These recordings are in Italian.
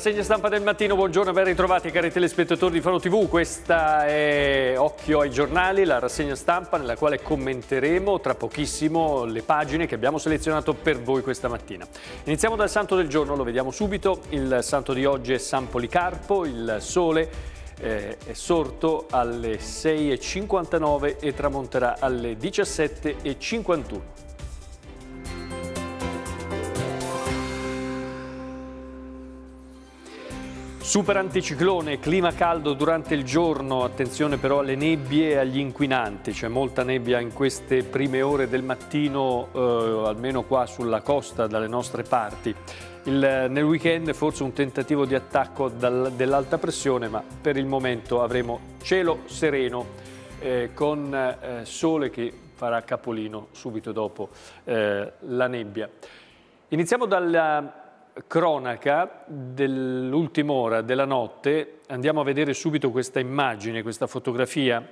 Rassegna stampa del mattino, buongiorno e ben ritrovati cari telespettatori di Faro TV, questa è Occhio ai giornali, la rassegna stampa nella quale commenteremo tra pochissimo le pagine che abbiamo selezionato per voi questa mattina. Iniziamo dal santo del giorno, lo vediamo subito, il santo di oggi è San Policarpo, il sole eh, è sorto alle 6.59 e tramonterà alle 17.51. Super anticiclone, clima caldo durante il giorno, attenzione però alle nebbie e agli inquinanti, c'è molta nebbia in queste prime ore del mattino, eh, almeno qua sulla costa dalle nostre parti. Il, eh, nel weekend forse un tentativo di attacco dell'alta pressione, ma per il momento avremo cielo sereno eh, con eh, sole che farà capolino subito dopo eh, la nebbia. Iniziamo dalla cronaca dell'ultima ora della notte, andiamo a vedere subito questa immagine, questa fotografia.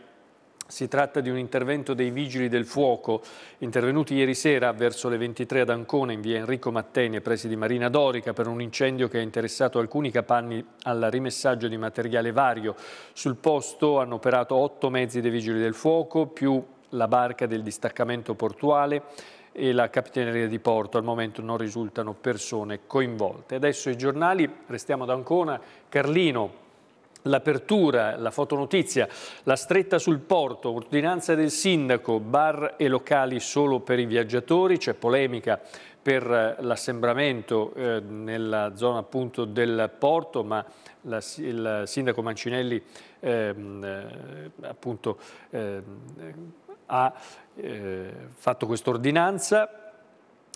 Si tratta di un intervento dei Vigili del Fuoco, intervenuti ieri sera verso le 23 ad Ancona, in via Enrico Mattei nei pressi di Marina Dorica, per un incendio che ha interessato alcuni capanni al rimessaggio di materiale vario. Sul posto hanno operato otto mezzi dei Vigili del Fuoco, più la barca del distaccamento portuale, e la Capitaneria di Porto. Al momento non risultano persone coinvolte. Adesso i giornali, restiamo ad Ancona, Carlino, L'apertura, la fotonotizia, la stretta sul porto, ordinanza del sindaco, bar e locali solo per i viaggiatori, c'è polemica per eh, l'assembramento eh, nella zona appunto del porto, ma la, il sindaco Mancinelli ehm, eh, appunto eh, ha eh, fatto quest'ordinanza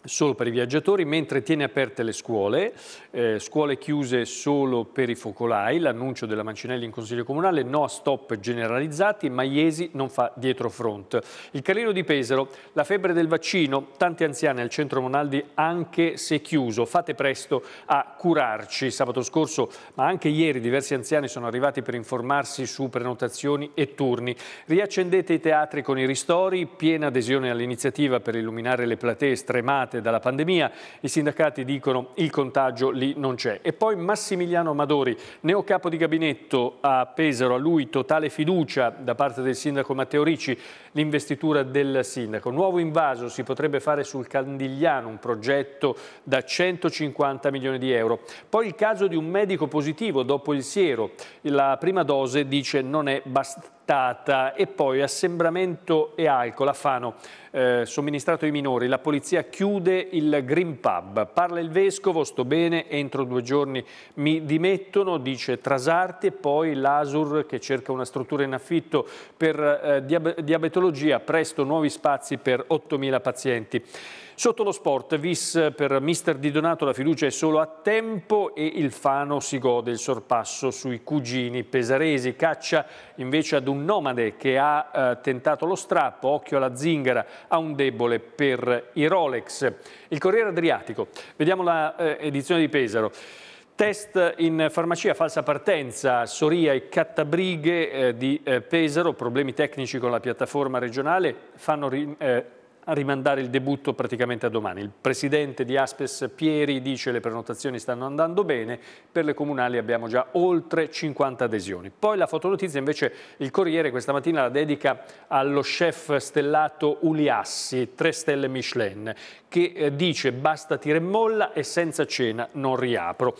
solo per i viaggiatori, mentre tiene aperte le scuole, eh, scuole chiuse solo per i focolai, l'annuncio della Mancinelli in Consiglio Comunale, no a stop generalizzati, ma Iesi non fa dietro front. Il Carlino di Pesaro, la febbre del vaccino, tanti anziani al centro Monaldi anche se chiuso, fate presto a curarci. Sabato scorso, ma anche ieri, diversi anziani sono arrivati per informarsi su prenotazioni e turni. Riaccendete i teatri con i ristori, piena adesione all'iniziativa per illuminare le platee stremate fermate dalla pandemia. I sindacati dicono il contagio lì non c'è. E poi Massimiliano Amadori, neo capo di gabinetto a Pesaro, a lui totale fiducia da parte del sindaco Matteo Ricci, l'investitura del sindaco. Nuovo invaso si potrebbe fare sul Candigliano, un progetto da 150 milioni di euro. Poi il caso di un medico positivo dopo il siero. La prima dose dice non è bastante frittata e poi assembramento e alcol a Fano, eh, somministrato ai minori. La polizia chiude il Green Pub. Parla il vescovo, sto bene, entro due giorni mi dimettono, dice Trasarti e poi l'Asur che cerca una struttura in affitto per eh, diabetologia, presto nuovi spazi per 8.000 pazienti. Sotto lo sport, Vis per mister Di Donato la fiducia è solo a tempo e il Fano si gode il sorpasso sui cugini pesaresi. Caccia invece ad un nomade che ha eh, tentato lo strappo, occhio alla zingara, ha un debole per i Rolex. Il Corriere Adriatico, vediamo la eh, edizione di Pesaro. Test in farmacia, falsa partenza, Soria e Cattabrighe eh, di eh, Pesaro, problemi tecnici con la piattaforma regionale, fanno... Eh, a rimandare il debutto praticamente a domani. Il presidente di Aspes Pieri dice che le prenotazioni stanno andando bene, per le comunali abbiamo già oltre 50 adesioni. Poi la fotonotizia invece il Corriere questa mattina la dedica allo chef stellato Uliassi, 3 stelle Michelin, che eh, dice basta tira e molla e senza cena non riapro.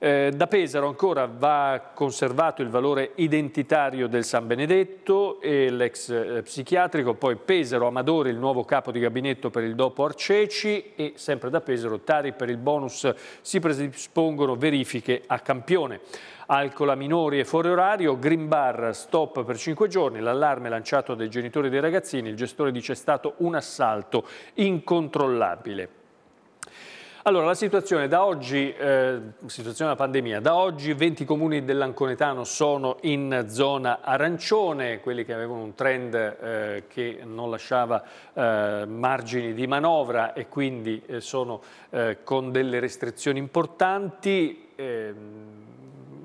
Eh, da Pesaro ancora va conservato il valore identitario del San Benedetto e l'ex eh, psichiatrico, poi Pesaro Amadori, il nuovo capo di gabinetto per il dopo Arceci e sempre da Pesaro Tari per il bonus si predispongono verifiche a campione. Alcola minori e fuori orario, Green Bar stop per 5 giorni, l'allarme lanciato dai genitori dei ragazzini, il gestore dice è stato un assalto incontrollabile. Allora, la situazione da oggi, eh, situazione della pandemia, da oggi 20 comuni dell'Anconetano sono in zona arancione, quelli che avevano un trend eh, che non lasciava eh, margini di manovra e quindi eh, sono eh, con delle restrizioni importanti ehm,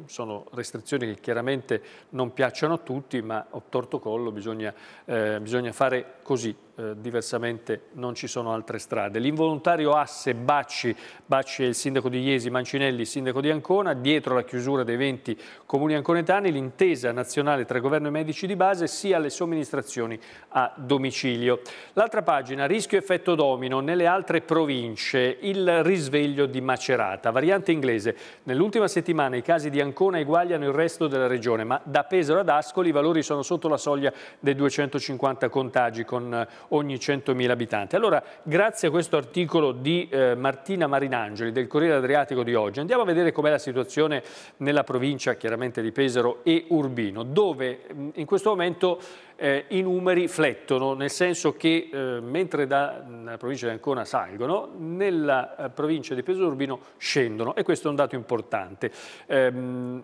sono restrizioni che chiaramente non piacciono a tutti, ma ho torto collo bisogna, eh, bisogna fare così eh, diversamente non ci sono altre strade. L'involontario asse Bacci, Bacci è il sindaco di Iesi, Mancinelli sindaco di Ancona, dietro la chiusura dei 20 comuni anconetani, l'intesa nazionale tra governo e medici di base sia le somministrazioni a domicilio. L'altra pagina, rischio effetto domino, nelle altre province il risveglio di Macerata, variante inglese. Nell'ultima settimana i casi di Ancona eguagliano il resto della regione, ma da Pesaro ad Ascoli i valori sono sotto la soglia dei 250 contagi con ogni 100.000 abitanti. Allora, grazie a questo articolo di eh, Martina Marinangeli del Corriere Adriatico di oggi, andiamo a vedere com'è la situazione nella provincia chiaramente di Pesaro e Urbino, dove in questo momento eh, i numeri flettono, nel senso che eh, mentre nella provincia di Ancona salgono, nella eh, provincia di Pesaro e Urbino scendono e questo è un dato importante. Ehm,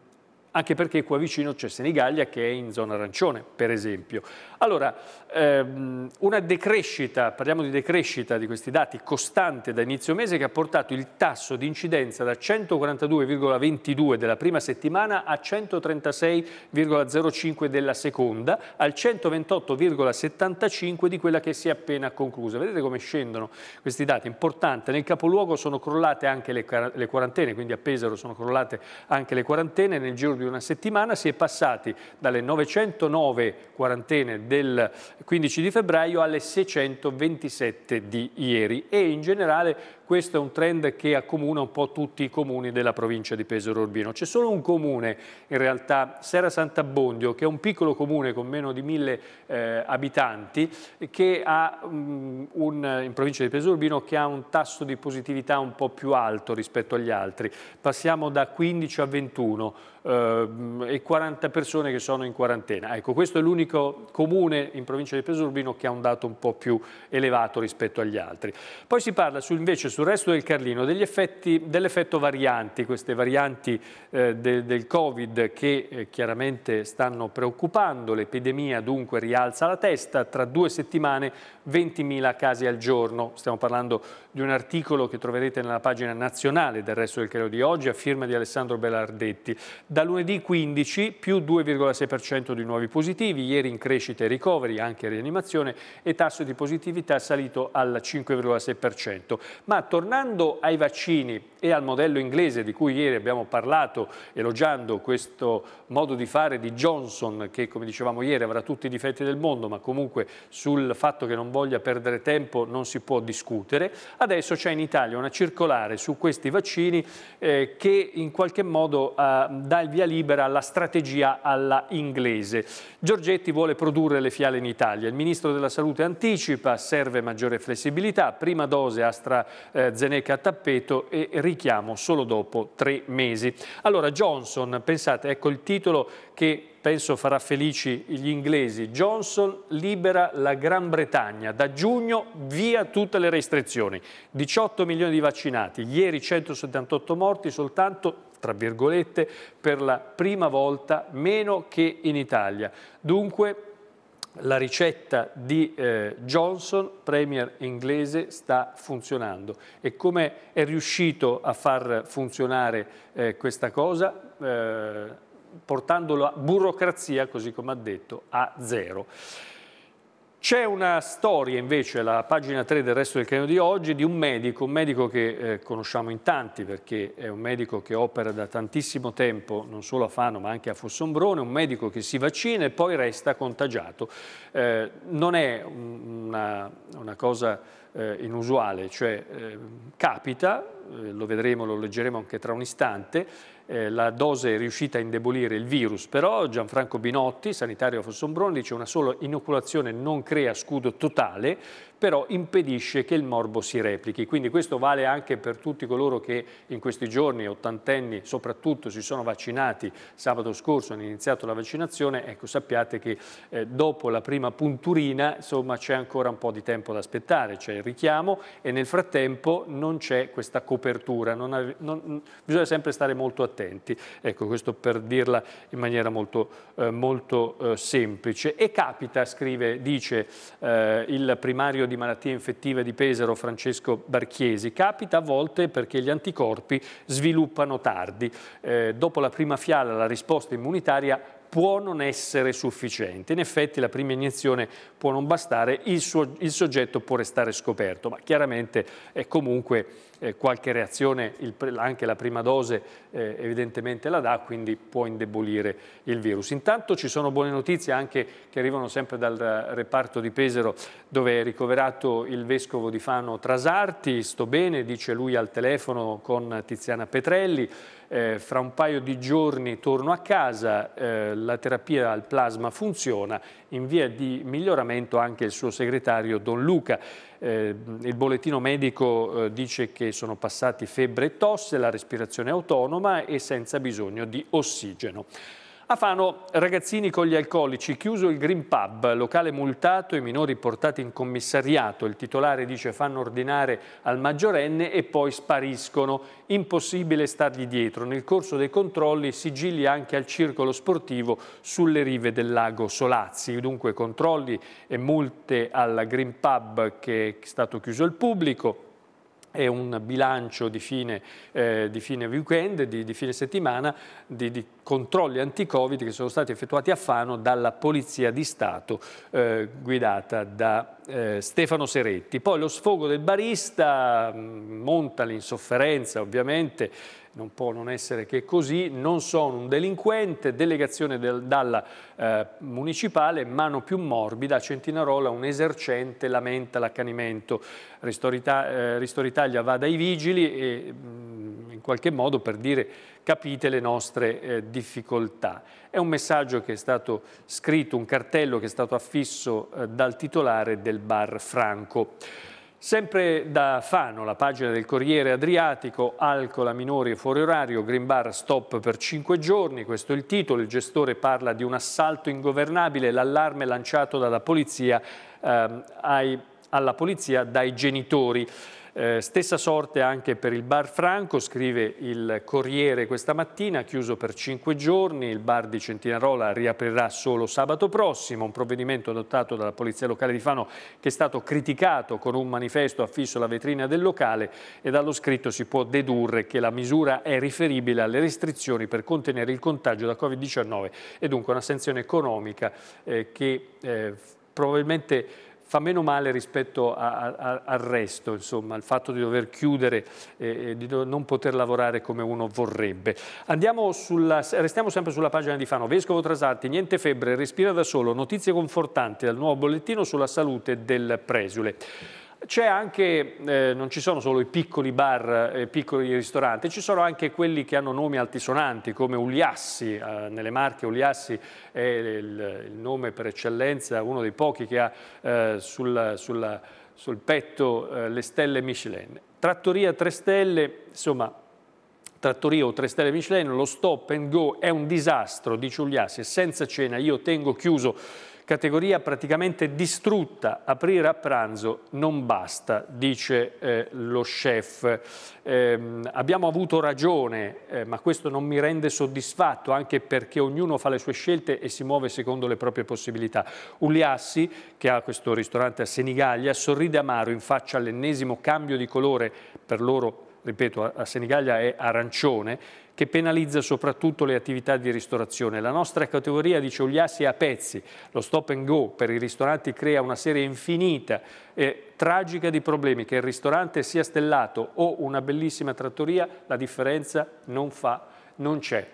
anche perché qua vicino c'è Senigallia che è in zona arancione, per esempio. Allora, ehm, una decrescita, parliamo di decrescita di questi dati, costante da inizio mese che ha portato il tasso di incidenza da 142,22 della prima settimana a 136,05 della seconda, al 128,75 di quella che si è appena conclusa. Vedete come scendono questi dati, importante. Nel capoluogo sono crollate anche le, le quarantene, quindi a Pesaro sono crollate anche le quarantene, nel giro di una settimana si è passati dalle 909 quarantene del 15 di febbraio alle 627 di ieri e in generale questo è un trend che accomuna un po' tutti i comuni della provincia di Pesaro Urbino. C'è solo un comune in realtà, Serra Sant'Abbondio, che è un piccolo comune con meno di mille eh, abitanti, che ha um, un, in provincia di Pesaro Urbino che ha un tasso di positività un po' più alto rispetto agli altri. Passiamo da 15 a 21 Ehm, e 40 persone che sono in quarantena. Ecco, questo è l'unico comune in provincia di Pesurbino che ha un dato un po' più elevato rispetto agli altri. Poi si parla su, invece sul resto del Carlino dell'effetto dell varianti, queste varianti eh, de, del Covid che eh, chiaramente stanno preoccupando, l'epidemia dunque rialza la testa, tra due settimane 20.000 casi al giorno, stiamo parlando di un articolo che troverete nella pagina nazionale del resto del Carlino di oggi a firma di Alessandro Bellardetti. Da da lunedì 15 più 2,6% di nuovi positivi, ieri in crescita e ricoveri, anche rianimazione e tasso di positività salito al 5,6%. Ma tornando ai vaccini e al modello inglese di cui ieri abbiamo parlato elogiando questo modo di fare di Johnson che come dicevamo ieri avrà tutti i difetti del mondo ma comunque sul fatto che non voglia perdere tempo non si può discutere, adesso c'è in Italia una circolare su questi vaccini eh, che in qualche modo ha, eh, dà il via libera alla strategia alla inglese. Giorgetti vuole produrre le fiale in Italia. Il ministro della Salute anticipa, serve maggiore flessibilità, prima dose AstraZeneca eh, a tappeto e richiamo solo dopo tre mesi. Allora Johnson, pensate, ecco il titolo che penso farà felici gli inglesi. Johnson libera la Gran Bretagna, da giugno via tutte le restrizioni. 18 milioni di vaccinati, ieri 178 morti, soltanto tra virgolette, per la prima volta meno che in Italia. Dunque la ricetta di eh, Johnson, premier inglese, sta funzionando e come è riuscito a far funzionare eh, questa cosa? Eh, portando la burocrazia, così come ha detto, a zero. C'è una storia invece, la pagina 3 del resto del Creno di oggi, di un medico, un medico che eh, conosciamo in tanti perché è un medico che opera da tantissimo tempo non solo a Fano ma anche a Fossombrone, un medico che si vaccina e poi resta contagiato. Eh, non è una, una cosa eh, inusuale, cioè eh, capita, eh, lo vedremo, lo leggeremo anche tra un istante, eh, la dose è riuscita a indebolire il virus, però Gianfranco Binotti, sanitario a Fossombrone, dice una sola inoculazione non crea scudo totale, però impedisce che il morbo si replichi. Quindi questo vale anche per tutti coloro che in questi giorni, ottantenni soprattutto, si sono vaccinati. Sabato scorso hanno iniziato la vaccinazione, ecco sappiate che eh, dopo la prima punturina c'è ancora un po' di tempo da aspettare, c'è il richiamo e nel frattempo non c'è questa copertura, non, non, mm, bisogna sempre stare molto attenti. Ecco questo per dirla in maniera molto, eh, molto eh, semplice. E capita, scrive, dice eh, il primario di malattie infettive di Pesaro Francesco Barchiesi. Capita a volte perché gli anticorpi sviluppano tardi. Eh, dopo la prima fiala la risposta immunitaria può non essere sufficiente. In effetti la prima iniezione può non bastare, il, suo, il soggetto può restare scoperto, ma chiaramente è comunque eh, qualche reazione, il, anche la prima dose eh, evidentemente la dà, quindi può indebolire il virus. Intanto ci sono buone notizie anche che arrivano sempre dal reparto di Pesero dove è ricoverato il vescovo di Fano Trasarti, sto bene, dice lui al telefono con Tiziana Petrelli, eh, fra un paio di giorni torno a casa, eh, la terapia al plasma funziona in via di miglioramento anche il suo segretario Don Luca. Eh, il bollettino medico eh, dice che sono passati febbre e tosse, la respirazione autonoma e senza bisogno di ossigeno. A Fano, ragazzini con gli alcolici, chiuso il Green Pub, locale multato, i minori portati in commissariato. Il titolare dice fanno ordinare al maggiorenne e poi spariscono. Impossibile stargli dietro. Nel corso dei controlli sigilli anche al circolo sportivo sulle rive del lago Solazzi. Dunque controlli e multe al Green Pub che è stato chiuso al pubblico è un bilancio di fine, eh, di fine weekend, di, di fine settimana, di, di controlli anticovid che sono stati effettuati a Fano dalla Polizia di Stato eh, guidata da eh, Stefano Seretti. Poi lo sfogo del barista mm, monta l'insofferenza ovviamente, non può non essere che così, non sono un delinquente, delegazione del, dalla eh, municipale, mano più morbida, a Centinarola un esercente lamenta l'accanimento. Ristorita, eh, Ristoritalia va dai vigili e mh, mm, in qualche modo per dire capite le nostre eh, difficoltà. È un messaggio che è stato scritto, un cartello che è stato affisso eh, dal titolare del bar Franco. Sempre da Fano, la pagina del Corriere Adriatico, alcol a minori e fuori orario, Green Bar stop per 5 giorni, questo è il titolo, il gestore parla di un assalto ingovernabile, l'allarme lanciato dalla polizia, eh, ai, alla polizia dai genitori. Eh, stessa sorte anche per il bar Franco, scrive il Corriere questa mattina, chiuso per cinque giorni, il bar di Centinarola riaprirà solo sabato prossimo, un provvedimento adottato dalla Polizia Locale di Fano che è stato criticato con un manifesto affisso alla vetrina del locale e dallo scritto si può dedurre che la misura è riferibile alle restrizioni per contenere il contagio da Covid-19 e dunque una sanzione economica eh, che eh, probabilmente fa meno male rispetto a, a, al resto, insomma, il fatto di dover chiudere, eh, di non poter lavorare come uno vorrebbe. Sulla, restiamo sempre sulla pagina di Fano. Vescovo Trasarti, niente febbre, respira da solo, notizie confortanti dal nuovo bollettino sulla salute del presule. C'è anche, eh, non ci sono solo i piccoli bar e eh, piccoli ristoranti, ci sono anche quelli che hanno nomi altisonanti come Uliassi, eh, nelle Marche Uliassi è il, il, nome per eccellenza, uno dei pochi che ha eh, sul, sulla, sul, petto eh, le stelle Michelin. Trattoria 3 stelle, insomma Trattoria o tre stelle Michelin, lo stop and go è un disastro, dice Ugliassi, senza cena io tengo chiuso categoria praticamente distrutta, aprire a pranzo non basta, dice eh, lo chef. Eh, abbiamo avuto ragione, eh, ma questo non mi rende soddisfatto, anche perché ognuno fa le sue scelte e si muove secondo le proprie possibilità. Uliassi, che ha questo ristorante a Senigallia, sorride amaro in faccia all'ennesimo cambio di colore, per loro ripeto, a Senigallia è arancione, che penalizza soprattutto le attività di ristorazione. La nostra categoria dice Ciogliassi è a pezzi. Lo stop and go per i ristoranti crea una serie infinita e tragica di problemi. Che il ristorante sia stellato o una bellissima trattoria, la differenza non fa, non c'è.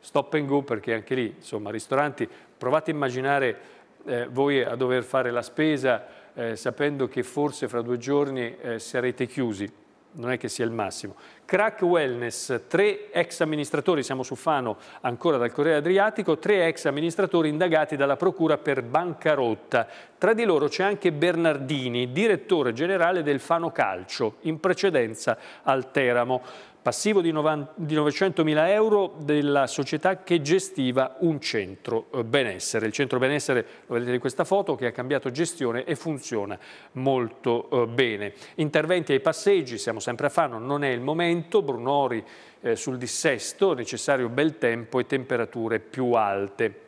Stop and go perché anche lì, insomma, ristoranti, provate a immaginare eh, voi a dover fare la spesa eh, sapendo che forse fra due giorni eh, sarete chiusi non è che sia il massimo. Crack Wellness, tre ex amministratori, siamo su Fano ancora dal Corriere Adriatico, tre ex amministratori indagati dalla Procura per bancarotta. Tra di loro c'è anche Bernardini, direttore generale del Fano Calcio, in precedenza al Teramo passivo di, 900.000 euro della società che gestiva un centro eh, benessere. Il centro benessere, lo vedete in questa foto, che ha cambiato gestione e funziona molto eh, bene. Interventi ai passeggi, siamo sempre a Fano, non è il momento, Brunori eh, sul dissesto, necessario bel tempo e temperature più alte.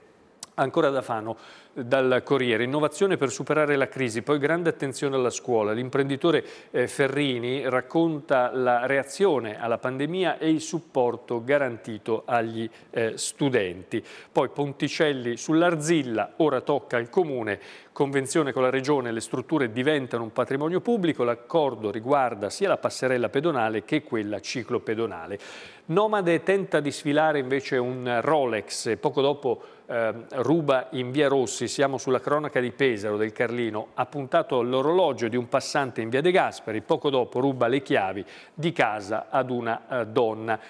Ancora da Fano, dal Corriere. Innovazione per superare la crisi, poi grande attenzione alla scuola. L'imprenditore eh, Ferrini racconta la reazione alla pandemia e il supporto garantito agli eh, studenti. Poi Ponticelli sull'Arzilla, ora tocca al Comune convenzione con la Regione le strutture diventano un patrimonio pubblico, l'accordo riguarda sia la passerella pedonale che quella ciclopedonale. Nomade tenta di sfilare invece un Rolex, poco dopo eh, ruba in via Rossi ci siamo sulla cronaca di Pesaro del Carlino, ha puntato l'orologio di un passante in via De Gasperi, poco dopo ruba le chiavi di casa ad una eh, donna.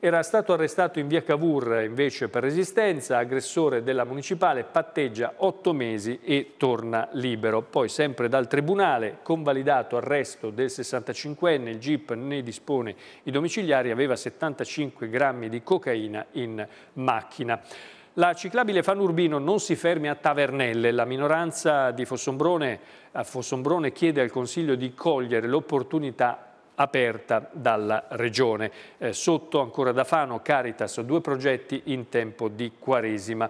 Era stato arrestato in via Cavour invece per resistenza, aggressore della municipale, patteggia otto mesi e torna libero. Poi sempre dal tribunale, convalidato arresto del 65enne, il GIP ne dispone i domiciliari, aveva 75 grammi di cocaina in macchina. La ciclabile Fanurbino non si fermi a Tavernelle. La minoranza di Fossombrone, Fossombrone chiede al Consiglio di cogliere l'opportunità aperta dalla Regione. Eh, sotto ancora da Fano, Caritas, due progetti in tempo di Quaresima.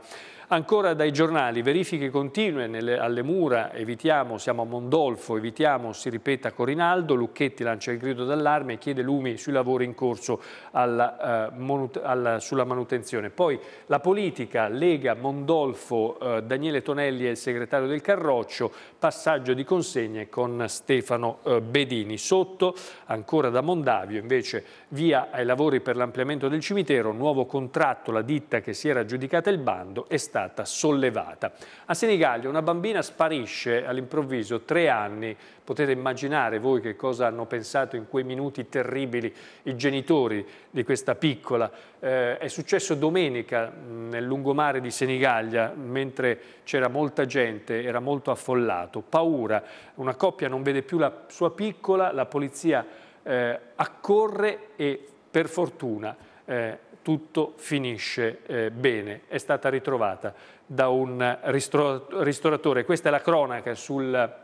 Ancora dai giornali, verifiche continue nelle, alle mura, evitiamo, siamo a Mondolfo, evitiamo, si ripeta Corinaldo, Lucchetti lancia il grido d'allarme e chiede lumi sui lavori in corso alla, uh, eh, manut alla, sulla manutenzione. Poi la politica, Lega, Mondolfo, uh, Daniele Tonelli è il segretario del Carroccio, passaggio di consegne con Stefano uh, Bedini. Sotto, ancora da Mondavio, invece via ai lavori per l'ampliamento del cimitero, nuovo contratto, la ditta che si era aggiudicata il bando è stata stata sollevata. A Senigallia una bambina sparisce all'improvviso, tre anni. Potete immaginare voi che cosa hanno pensato in quei minuti terribili i genitori di questa piccola. Eh, è successo domenica mm, nel lungomare di Senigallia, mentre c'era molta gente, era molto affollato. Paura, una coppia non vede più la sua piccola, la polizia eh, accorre e per fortuna eh, tutto finisce eh, bene. È stata ritrovata da un ristoratore. Questa è la cronaca sul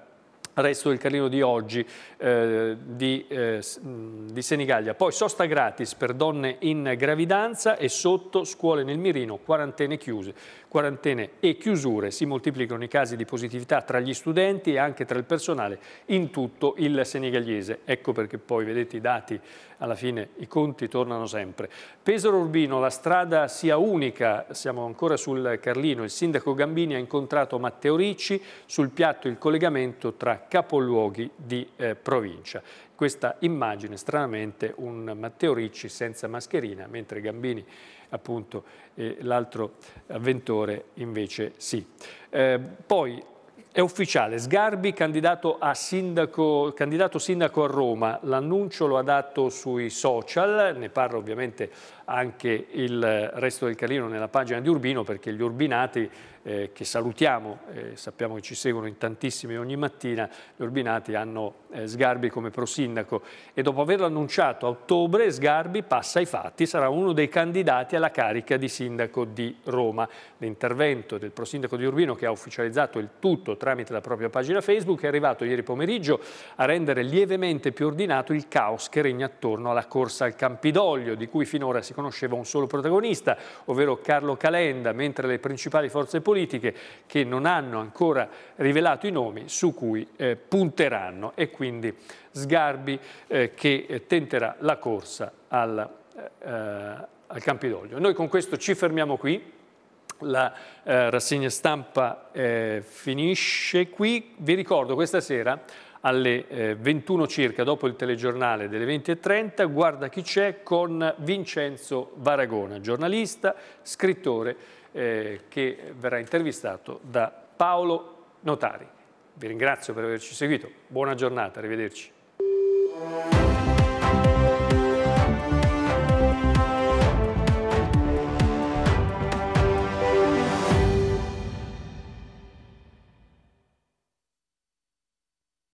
resto del carlino di oggi eh, di, eh, di, Senigallia. Poi sosta gratis per donne in gravidanza e sotto scuole nel mirino, quarantene chiuse. Quarantene e chiusure si moltiplicano i casi di positività tra gli studenti e anche tra il personale in tutto il senegalese. Ecco perché poi vedete i dati alla fine i conti tornano sempre. Pesaro Urbino, la strada sia unica, siamo ancora sul Carlino, il sindaco Gambini ha incontrato Matteo Ricci sul piatto il collegamento tra capoluoghi di eh, provincia. Questa immagine, stranamente, un Matteo Ricci senza mascherina, mentre Gambini appunto e l'altro avventore invece sì. Eh, poi è ufficiale, Sgarbi candidato, sindaco, candidato sindaco a Roma, l'annuncio lo ha dato sui social, ne parla ovviamente anche il resto del Carlino nella pagina di Urbino perché gli urbinati eh, che salutiamo, eh, sappiamo che ci seguono in tantissimi ogni mattina, gli urbinati hanno eh, Sgarbi come prosindaco e dopo averlo annunciato a ottobre Sgarbi passa ai fatti, sarà uno dei candidati alla carica di sindaco di Roma. L'intervento del prosindaco di Urbino che ha ufficializzato il tutto tramite la propria pagina Facebook è arrivato ieri pomeriggio a rendere lievemente più ordinato il caos che regna attorno alla corsa al Campidoglio di cui finora si conosceva un solo protagonista, ovvero Carlo Calenda, mentre le principali forze politiche che non hanno ancora rivelato i nomi su cui eh, punteranno e quindi Sgarbi eh, che tenterà la corsa al, eh, eh al Campidoglio. Noi con questo ci fermiamo qui. La eh, rassegna stampa eh, finisce qui. Vi ricordo questa sera alle 21 eh, circa, dopo il telegiornale delle 20.30, Guarda chi c'è con Vincenzo Varagona, giornalista, scrittore eh, che verrà intervistato da Paolo Notari. Vi ringrazio per averci seguito, buona giornata, arrivederci.